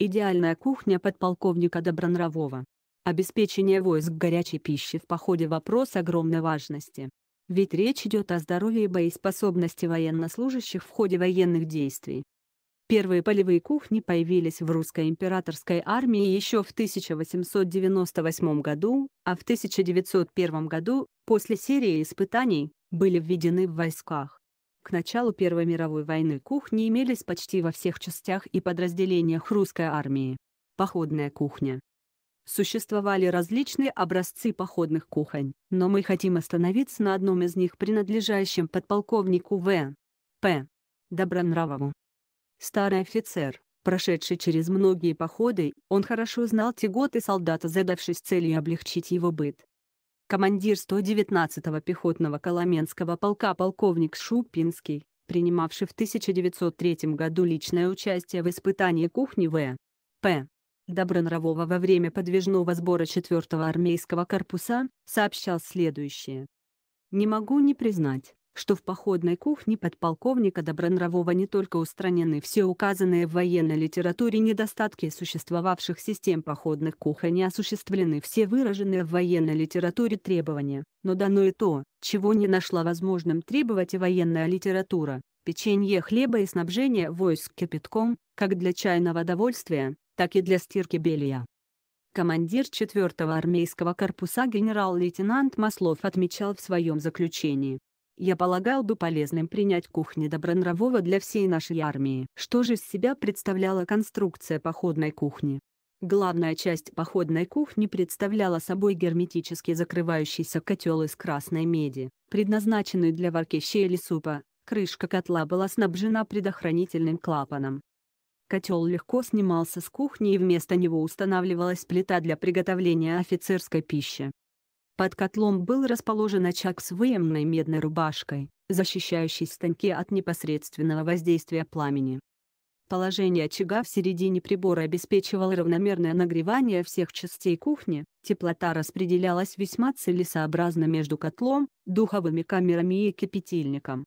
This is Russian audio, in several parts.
Идеальная кухня подполковника Добронравова. Обеспечение войск горячей пищи в походе – вопрос огромной важности. Ведь речь идет о здоровье и боеспособности военнослужащих в ходе военных действий. Первые полевые кухни появились в русской императорской армии еще в 1898 году, а в 1901 году, после серии испытаний, были введены в войсках. К началу Первой мировой войны кухни имелись почти во всех частях и подразделениях русской армии. Походная кухня. Существовали различные образцы походных кухонь, но мы хотим остановиться на одном из них, принадлежащем подполковнику В. П. Добронравову. Старый офицер, прошедший через многие походы, он хорошо знал тяготы солдата, задавшись целью облегчить его быт. Командир 119-го пехотного Коломенского полка полковник Шупинский, принимавший в 1903 году личное участие в испытании кухни В. П. Добронравова во время подвижного сбора 4-го армейского корпуса, сообщал следующее. «Не могу не признать, что в походной кухне подполковника Добронравова не только устранены все указанные в военной литературе недостатки существовавших систем походных кухонь и осуществлены все выраженные в военной литературе требования, но дано и то, чего не нашла возможным требовать и военная литература – печенье хлеба и снабжение войск кипятком, как для чайного довольствия, так и для стирки белья. Командир 4-го армейского корпуса генерал-лейтенант Маслов отмечал в своем заключении, я полагал бы полезным принять кухни Добронравова для всей нашей армии. Что же из себя представляла конструкция походной кухни? Главная часть походной кухни представляла собой герметически закрывающийся котел из красной меди, предназначенный для варки щели супа, крышка котла была снабжена предохранительным клапаном. Котел легко снимался с кухни и вместо него устанавливалась плита для приготовления офицерской пищи. Под котлом был расположен очаг с выемной медной рубашкой, защищающей станки от непосредственного воздействия пламени. Положение очага в середине прибора обеспечивало равномерное нагревание всех частей кухни, теплота распределялась весьма целесообразно между котлом, духовыми камерами и кипятильником.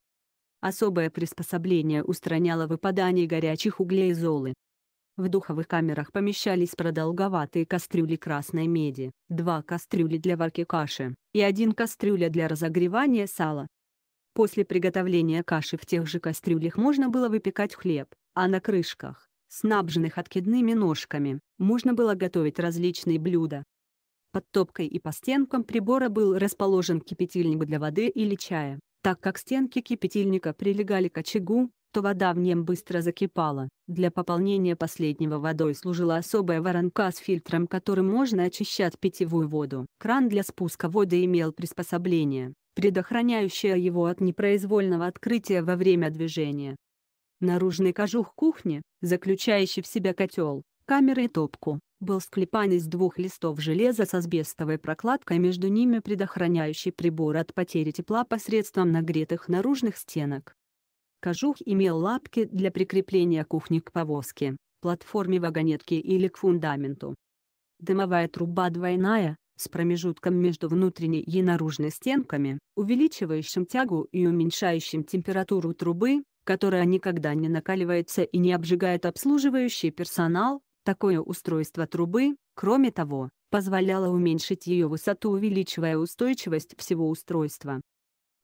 Особое приспособление устраняло выпадание горячих углей и золы, в духовых камерах помещались продолговатые кастрюли красной меди, два кастрюли для варки каши и один кастрюля для разогревания сала. После приготовления каши в тех же кастрюлях можно было выпекать хлеб, а на крышках, снабженных откидными ножками, можно было готовить различные блюда. Под топкой и по стенкам прибора был расположен кипятильник для воды или чая, так как стенки кипятильника прилегали к очагу, то вода в нем быстро закипала. Для пополнения последнего водой служила особая воронка с фильтром, которым можно очищать питьевую воду. Кран для спуска воды имел приспособление, предохраняющее его от непроизвольного открытия во время движения. Наружный кожух кухни, заключающий в себя котел, камеры и топку, был склепан из двух листов железа с асбестовой прокладкой между ними предохраняющий прибор от потери тепла посредством нагретых наружных стенок. Кожух имел лапки для прикрепления кухни к повозке, платформе вагонетки или к фундаменту. Дымовая труба двойная, с промежутком между внутренней и наружной стенками, увеличивающим тягу и уменьшающим температуру трубы, которая никогда не накаливается и не обжигает обслуживающий персонал, такое устройство трубы, кроме того, позволяло уменьшить ее высоту увеличивая устойчивость всего устройства.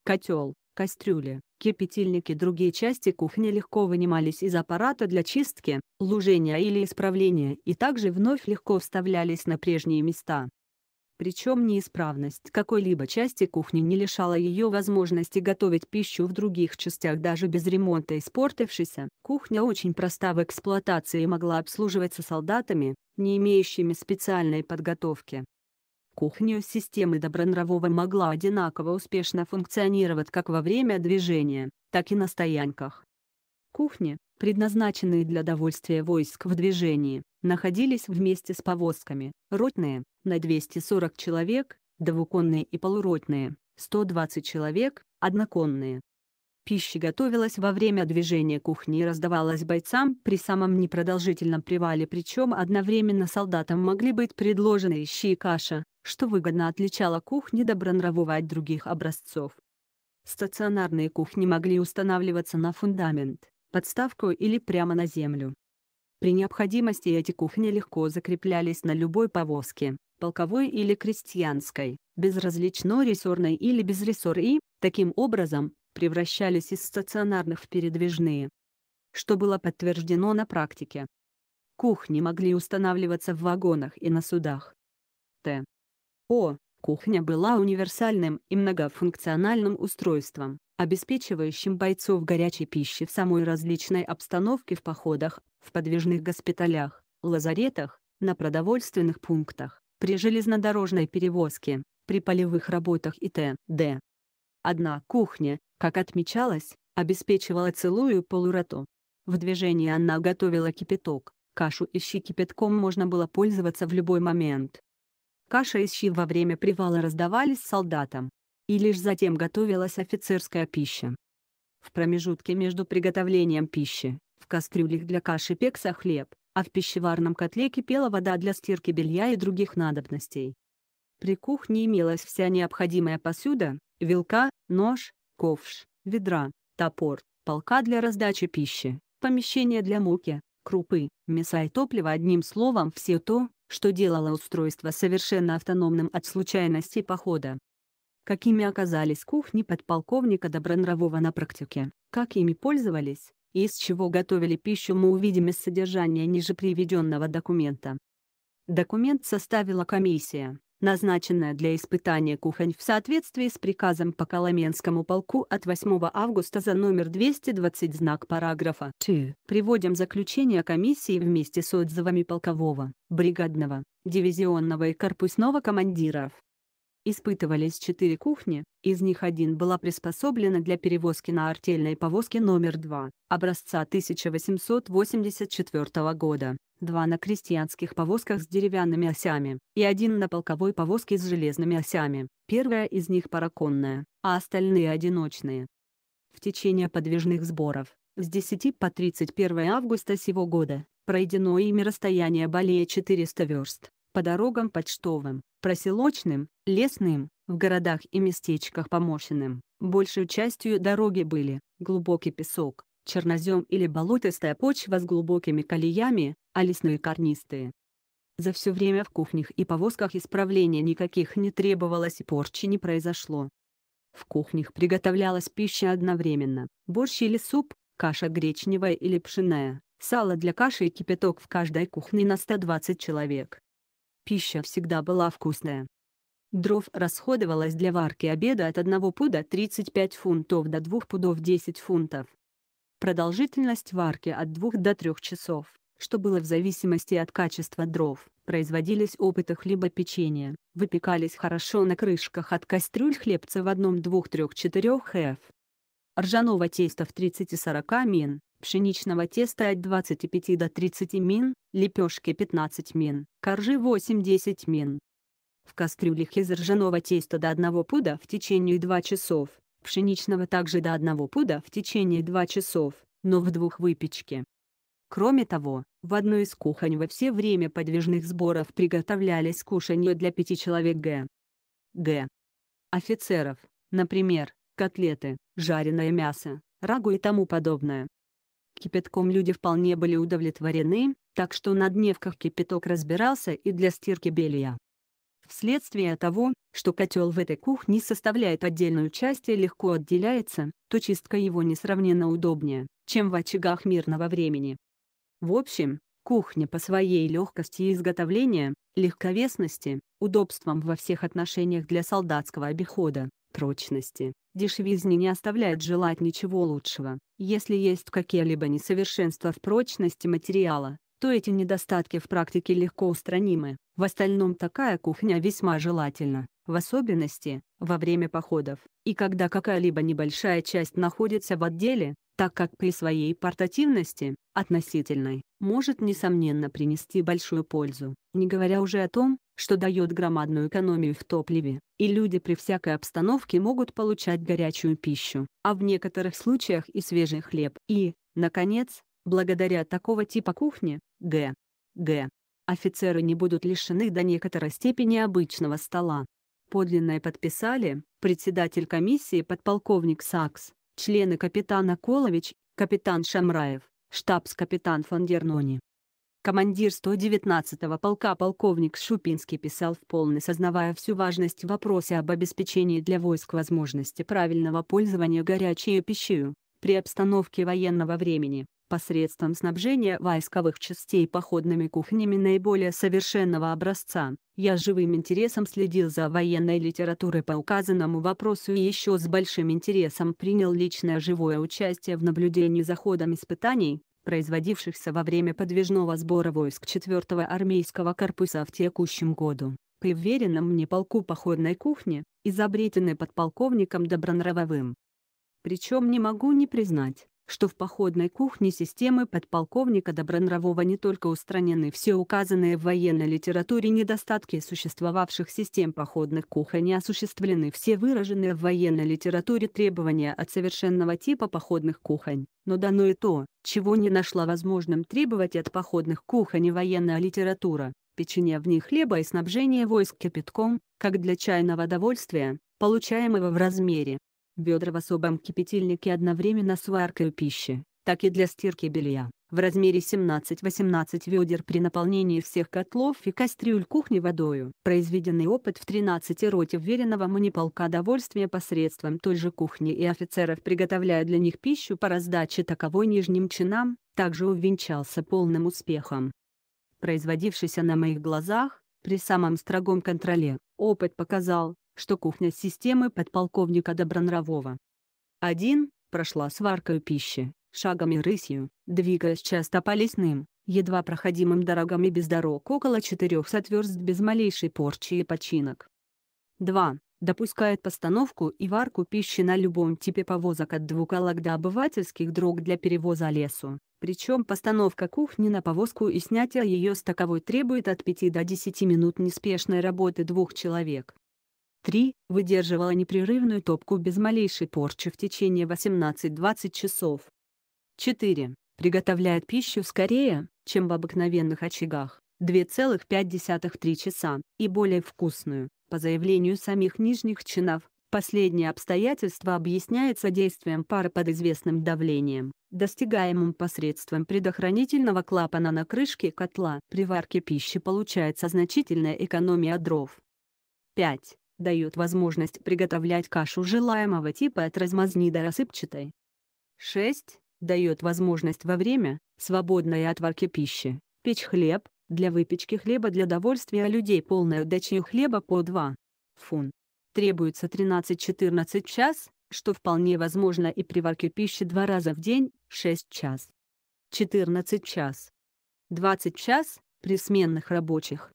Котел кастрюли, кипятильники, и другие части кухни легко вынимались из аппарата для чистки, лужения или исправления и также вновь легко вставлялись на прежние места. Причем неисправность какой-либо части кухни не лишала ее возможности готовить пищу в других частях даже без ремонта испортившейся. Кухня очень проста в эксплуатации и могла обслуживаться солдатами, не имеющими специальной подготовки кухня системы Добронравова могла одинаково успешно функционировать как во время движения, так и на стоянках. Кухни, предназначенные для довольствия войск в движении, находились вместе с повозками, ротные, на 240 человек, двуконные и полуротные, 120 человек, одноконные, Пища готовилась во время движения кухни и раздавалась бойцам при самом непродолжительном привале, причем одновременно солдатам могли быть предложены щи и каша, что выгодно отличало кухни добронравова от других образцов. Стационарные кухни могли устанавливаться на фундамент, подставку или прямо на землю. При необходимости эти кухни легко закреплялись на любой повозке, полковой или крестьянской, безразлично рессорной или без рессор и, таким образом, превращались из стационарных в передвижные, что было подтверждено на практике. Кухни могли устанавливаться в вагонах и на судах. Т. О. Кухня была универсальным и многофункциональным устройством, обеспечивающим бойцов горячей пищи в самой различной обстановке в походах, в подвижных госпиталях, лазаретах, на продовольственных пунктах, при железнодорожной перевозке, при полевых работах и т.д. Одна кухня, как отмечалось, обеспечивала целую полуроту. В движении она готовила кипяток, кашу и щи кипятком можно было пользоваться в любой момент. Каша и щи во время привала раздавались солдатам. И лишь затем готовилась офицерская пища. В промежутке между приготовлением пищи, в кастрюлях для каши пекся хлеб, а в пищеварном котле кипела вода для стирки белья и других надобностей. При кухне имелась вся необходимая посуда, вилка, нож, ковш, ведра, топор, полка для раздачи пищи, помещение для муки, крупы, мяса и топлива одним словом все то, что делало устройство совершенно автономным от случайностей похода. Какими оказались кухни подполковника Добронравова на практике, как ими пользовались, и из чего готовили пищу мы увидим из содержания ниже приведенного документа. Документ составила комиссия, назначенная для испытания кухонь в соответствии с приказом по Коломенскому полку от 8 августа за номер 220 знак параграфа 2. Приводим заключение комиссии вместе с отзывами полкового, бригадного, дивизионного и корпусного командиров. Испытывались четыре кухни, из них один была приспособлена для перевозки на артельной повозке номер 2, образца 1884 года, два на крестьянских повозках с деревянными осями и один на полковой повозке с железными осями, первая из них параконная, а остальные одиночные. В течение подвижных сборов, с 10 по 31 августа сего года, пройдено ими расстояние более 400 верст по дорогам почтовым, проселочным, лесным, в городах и местечках поморщенным. Большей частью дороги были глубокий песок, чернозем или болотистая почва с глубокими колеями, а лесные корнистые. За все время в кухнях и повозках исправления никаких не требовалось и порчи не произошло. В кухнях приготовлялась пища одновременно, борщ или суп, каша гречневая или пшеная, сало для каши и кипяток в каждой кухне на 120 человек. Пища всегда была вкусная. Дров расходовалось для варки обеда от 1 пуда 35 фунтов до 2 пудов 10 фунтов. Продолжительность варки от 2 до 3 часов, что было в зависимости от качества дров, производились опыты хлебопечения, выпекались хорошо на крышках от кастрюль хлебцы в одном 2-3-4 ф. Ржаного теста в 30-40 мин, пшеничного теста от 25 до 30 мин, лепешки 15 мин, коржи 8-10 мин. В кастрюлях из ржаного теста до 1 пуда в течение 2 часов, пшеничного также до 1 пуда в течение 2 часов, но в двух выпечке. Кроме того, в одной из кухонь во все время подвижных сборов приготовлялись кушанье для пяти человек Г. Г. Офицеров, например, котлеты, жареное мясо, рагу и тому подобное. Кипятком люди вполне были удовлетворены, так что на дневках кипяток разбирался и для стирки белья. Вследствие того, что котел в этой кухне составляет отдельную часть и легко отделяется, то чистка его несравненно удобнее, чем в очагах мирного времени. В общем, кухня по своей легкости изготовления, легковесности, удобствам во всех отношениях для солдатского обихода, прочности. Дешевизни не оставляет желать ничего лучшего. Если есть какие-либо несовершенства в прочности материала, то эти недостатки в практике легко устранимы. В остальном такая кухня весьма желательна, в особенности, во время походов, и когда какая-либо небольшая часть находится в отделе, так как при своей портативности, относительной, может несомненно принести большую пользу, не говоря уже о том, что дает громадную экономию в топливе, и люди при всякой обстановке могут получать горячую пищу, а в некоторых случаях и свежий хлеб. И, наконец, благодаря такого типа кухни, г. г. офицеры не будут лишены до некоторой степени обычного стола. Подлинное подписали председатель комиссии подполковник Сакс, члены капитана Колович, капитан Шамраев, штабс-капитан Фандернони. Командир 119-го полка полковник Шупинский писал в полной сознавая всю важность вопроса об обеспечении для войск возможности правильного пользования горячей пищей при обстановке военного времени посредством снабжения войсковых частей походными кухнями наиболее совершенного образца. Я живым интересом следил за военной литературой по указанному вопросу и еще с большим интересом принял личное живое участие в наблюдении за ходом испытаний, производившихся во время подвижного сбора войск 4-го армейского корпуса в текущем году, при вверенном мне полку походной кухни, изобретенной подполковником Добронравовым. Причем не могу не признать, что в походной кухне системы подполковника Добронравова не только устранены все указанные в военной литературе недостатки существовавших систем походных кухонь и осуществлены все выраженные в военной литературе требования от совершенного типа походных кухонь, но дано и то, чего не нашла возможным требовать от походных кухонь и военная литература, печенье в них хлеба и снабжение войск кипятком, как для чайного довольствия, получаемого в размере, бедра в особом кипятильнике одновременно с варкой пищи, так и для стирки белья. В размере 17-18 ведер при наполнении всех котлов и кастрюль кухни водою. Произведенный опыт в 13 роте вверенного мне полка довольствия посредством той же кухни и офицеров, приготовляя для них пищу по раздаче таковой нижним чинам, также увенчался полным успехом. Производившийся на моих глазах, при самом строгом контроле, опыт показал, что кухня системы подполковника Добронравова. Один, прошла сваркою пищи, шагами рысью, двигаясь часто по лесным, едва проходимым дорогам и без дорог около 400 верст без малейшей порчи и починок. 2. Допускает постановку и варку пищи на любом типе повозок от двуколок до обывательских дрог для перевоза лесу, причем постановка кухни на повозку и снятие ее с таковой требует от 5 до 10 минут неспешной работы двух человек. 3 выдерживала непрерывную топку без малейшей порчи в течение 18-20 часов. 4. Приготовляет пищу скорее, чем в обыкновенных очагах, 2,5-3 часа, и более вкусную, по заявлению самих нижних чинов, Последнее обстоятельство объясняется действием пары под известным давлением, достигаемым посредством предохранительного клапана на крышке котла. При варке пищи получается значительная экономия дров. 5 дает возможность приготовлять кашу желаемого типа от размазни до рассыпчатой. 6. Дает возможность во время, свободное от варки пищи, печь хлеб, для выпечки хлеба для довольствия людей полной удачей хлеба по 2 фун. Требуется 13-14 час, что вполне возможно и при варке пищи два раза в день, 6 час. 14 час. 20 час, при сменных рабочих.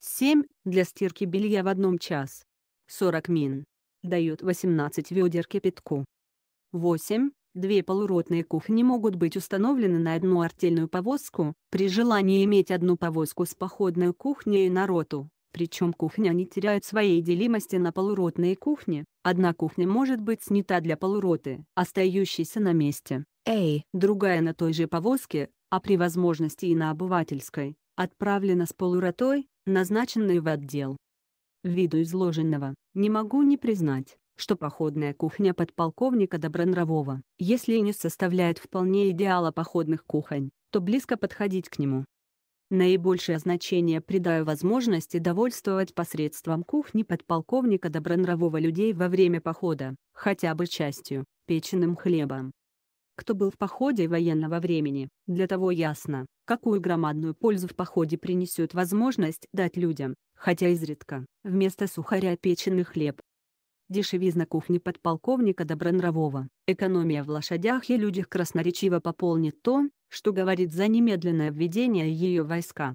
7. Для стирки белья в одном час. 40 мин. Дает 18 ведер кипятку. 8. Две полуротные кухни могут быть установлены на одну артельную повозку, при желании иметь одну повозку с походной кухней на роту. Причем кухня не теряет своей делимости на полуротные кухни, одна кухня может быть снята для полуроты, остающейся на месте, эй, другая на той же повозке, а при возможности и на обывательской, отправлена с полуротой, назначенной в отдел. Ввиду изложенного, не могу не признать, что походная кухня подполковника Добронравова, если и не составляет вполне идеала походных кухонь, то близко подходить к нему. Наибольшее значение придаю возможности довольствовать посредством кухни подполковника Добронравова людей во время похода, хотя бы частью, печеным хлебом, кто был в походе военного времени, для того ясно, какую громадную пользу в походе принесет возможность дать людям, хотя изредка, вместо сухаря печеный хлеб. Дешевизна кухни подполковника Добронравова, экономия в лошадях и людях красноречиво пополнит то, что говорит за немедленное введение ее войска.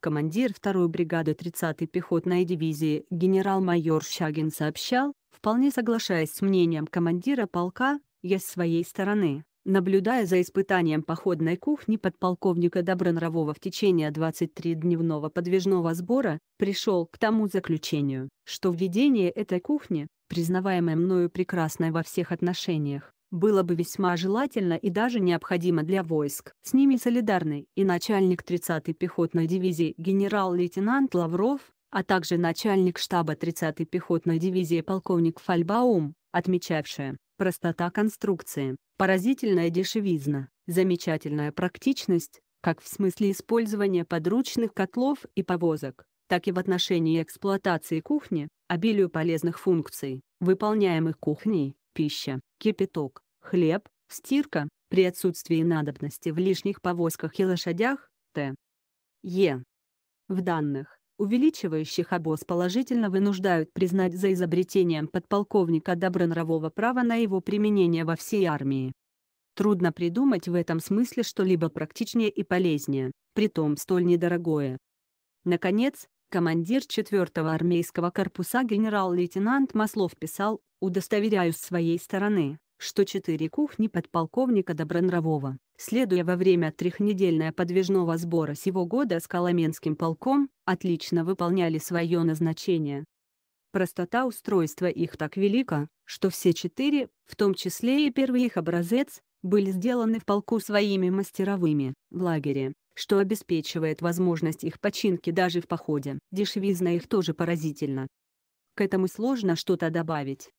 Командир 2-й бригады 30-й пехотной дивизии генерал-майор Щагин сообщал, вполне соглашаясь с мнением командира полка, я с своей стороны Наблюдая за испытанием походной кухни подполковника Добронравова в течение 23-дневного подвижного сбора, пришел к тому заключению, что введение этой кухни, признаваемой мною прекрасной во всех отношениях, было бы весьма желательно и даже необходимо для войск. С ними солидарный и начальник 30-й пехотной дивизии генерал-лейтенант Лавров, а также начальник штаба 30-й пехотной дивизии полковник Фальбаум, отмечавшие, простота конструкции, поразительная дешевизна, замечательная практичность, как в смысле использования подручных котлов и повозок, так и в отношении эксплуатации кухни, обилию полезных функций, выполняемых кухней, пища, кипяток, хлеб, стирка, при отсутствии надобности в лишних повозках и лошадях, т. Е. В данных увеличивающих обоз положительно вынуждают признать за изобретением подполковника добронравого права на его применение во всей армии. Трудно придумать в этом смысле что-либо практичнее и полезнее, притом столь недорогое. Наконец, командир 4-го армейского корпуса генерал-лейтенант Маслов писал, удостоверяюсь своей стороны, что четыре кухни подполковника Добронравова, следуя во время трехнедельного подвижного сбора сего года с Коломенским полком, отлично выполняли свое назначение. Простота устройства их так велика, что все четыре, в том числе и первый их образец, были сделаны в полку своими мастеровыми, в лагере, что обеспечивает возможность их починки даже в походе. Дешевизна их тоже поразительна. К этому сложно что-то добавить.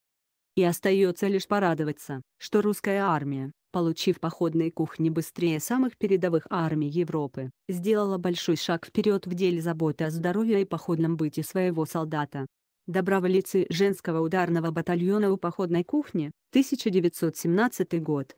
И остается лишь порадоваться, что русская армия, получив походные кухни быстрее самых передовых армий Европы, сделала большой шаг вперед в деле заботы о здоровье и походном быте своего солдата. Добровольцы женского ударного батальона у походной кухни, 1917 год.